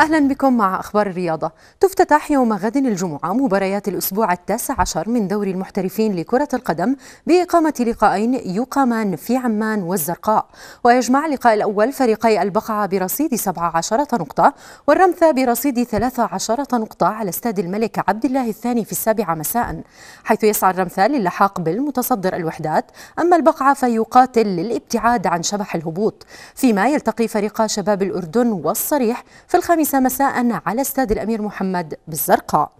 أهلا بكم مع أخبار الرياضة تفتتح يوم غد الجمعة مباريات الأسبوع التاسع عشر من دوري المحترفين لكرة القدم بإقامة لقاءين يقامان في عمان والزرقاء ويجمع اللقاء الأول فريقي البقعة برصيد 17 نقطة والرمثة برصيد 13 نقطة على استاد الملك عبد الله الثاني في السابعة مساء حيث يسعى الرمثة للحاق بالمتصدر الوحدات أما البقعة فيقاتل للابتعاد عن شبح الهبوط فيما يلتقي فريقا شباب الأردن والصريح في الخامسة الخامسة مساء على استاد الأمير محمد بالزرقاء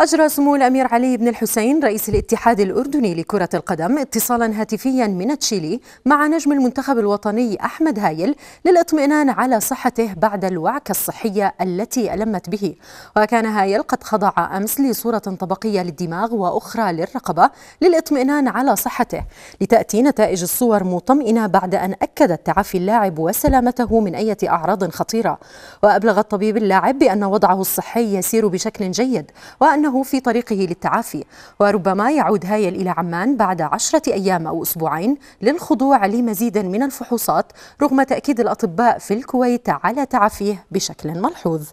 أجرى سمو الأمير علي بن الحسين رئيس الاتحاد الأردني لكرة القدم اتصالا هاتفيا من تشيلي مع نجم المنتخب الوطني أحمد هايل للإطمئنان على صحته بعد الوعكة الصحية التي ألمت به وكان هايل قد خضع أمس لصورة طبقية للدماغ وأخرى للرقبة للإطمئنان على صحته لتأتي نتائج الصور مطمئنة بعد أن أكد تعافي اللاعب وسلامته من أي أعراض خطيرة وأبلغ الطبيب اللاعب بأن وضعه الصحي يسير بشكل جيد وأنه انه في طريقه للتعافي وربما يعود هايل إلى عمان بعد عشرة أيام أو أسبوعين للخضوع لمزيد من الفحوصات رغم تأكيد الأطباء في الكويت على تعافيه بشكل ملحوظ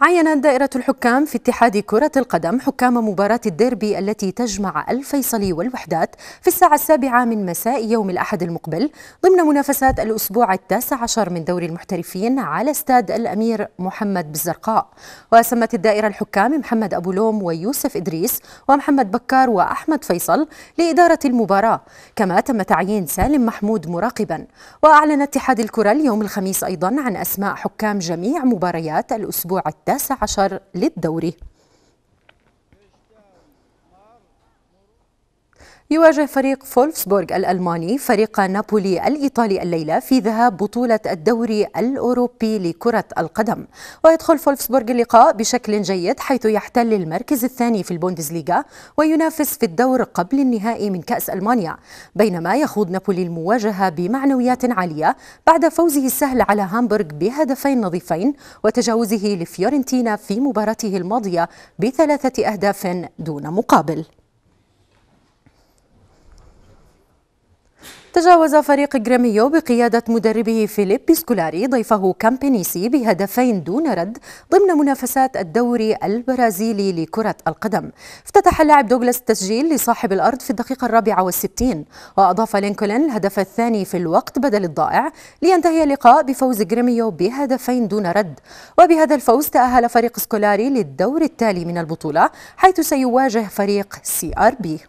عينت دائرة الحكام في اتحاد كرة القدم حكام مباراة الديربي التي تجمع الفيصلي والوحدات في الساعة السابعة من مساء يوم الأحد المقبل ضمن منافسات الأسبوع التاسع عشر من دوري المحترفين على استاد الأمير محمد بالزرقاء وسمت الدائرة الحكام محمد أبو لوم ويوسف إدريس ومحمد بكار وأحمد فيصل لإدارة المباراة كما تم تعيين سالم محمود مراقبا وأعلن اتحاد الكرة اليوم الخميس أيضا عن أسماء حكام جميع مباريات الأسبوع التاسع التاسع عشر للدوري يواجه فريق فولفسبورغ الألماني فريق نابولي الإيطالي الليلة في ذهاب بطولة الدوري الأوروبي لكرة القدم ويدخل فولفسبورغ اللقاء بشكل جيد حيث يحتل المركز الثاني في البوندسليغا وينافس في الدور قبل النهائي من كأس ألمانيا بينما يخوض نابولي المواجهة بمعنويات عالية بعد فوزه السهل على هامبورغ بهدفين نظيفين وتجاوزه لفيورنتينا في مباراته الماضية بثلاثة أهداف دون مقابل تجاوز فريق غراميو بقيادة مدربه فيليب سكولاري ضيفه كامبينيسي بهدفين دون رد ضمن منافسات الدوري البرازيلي لكرة القدم افتتح اللاعب دوغلاس التسجيل لصاحب الأرض في الدقيقة الرابعة والستين وأضاف لينكولن الهدف الثاني في الوقت بدل الضائع لينتهي اللقاء بفوز غراميو بهدفين دون رد وبهذا الفوز تأهل فريق سكولاري للدور التالي من البطولة حيث سيواجه فريق سي آر بي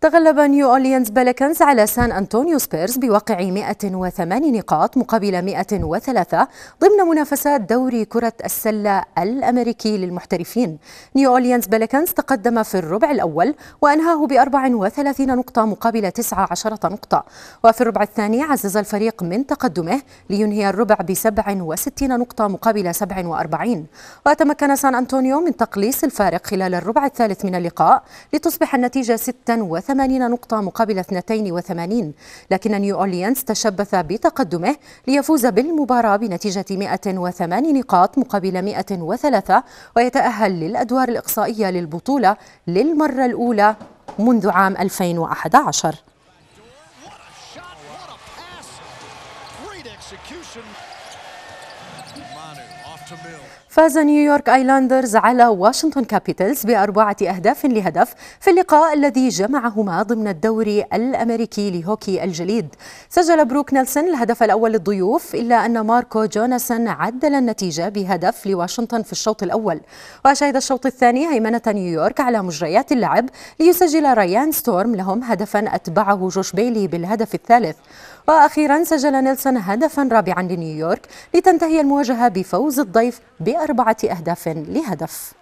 تغلب نيو أورليانز بلكنز على سان أنطونيو سبيرز بواقع 108 نقاط مقابل 103 ضمن منافسات دوري كرة السلة الأمريكي للمحترفين نيو أورليانز بلكنز تقدم في الربع الأول وأنهاه ب 34 نقطة مقابل 19 نقطة وفي الربع الثاني عزز الفريق من تقدمه لينهي الربع ب 67 نقطة مقابل 47 وتمكن سان أنطونيو من تقليص الفارق خلال الربع الثالث من اللقاء لتصبح النتيجة 36 80 نقطة مقابل 82 لكن نيو أورليانز تشبث بتقدمه ليفوز بالمباراة بنتيجة 108 نقاط مقابل 103 ويتأهل للأدوار الإقصائية للبطولة للمرة الأولى منذ عام 2011 execution. Manu. فاز نيويورك ايلاندرز على واشنطن كابيتالز بأربعة أهداف لهدف في اللقاء الذي جمعهما ضمن الدوري الأمريكي لهوكي الجليد سجل بروك نيلسون الهدف الأول للضيوف إلا أن ماركو جوناسون عدل النتيجة بهدف لواشنطن في الشوط الأول وشهد الشوط الثاني هيمنة نيويورك على مجريات اللعب ليسجل ريان ستورم لهم هدفا أتبعه جوش بيلي بالهدف الثالث وأخيرا سجل نيلسون هدفا رابعا لنيويورك لتنتهي المواجهة بفوز الضيف بأربعة أهداف لهدف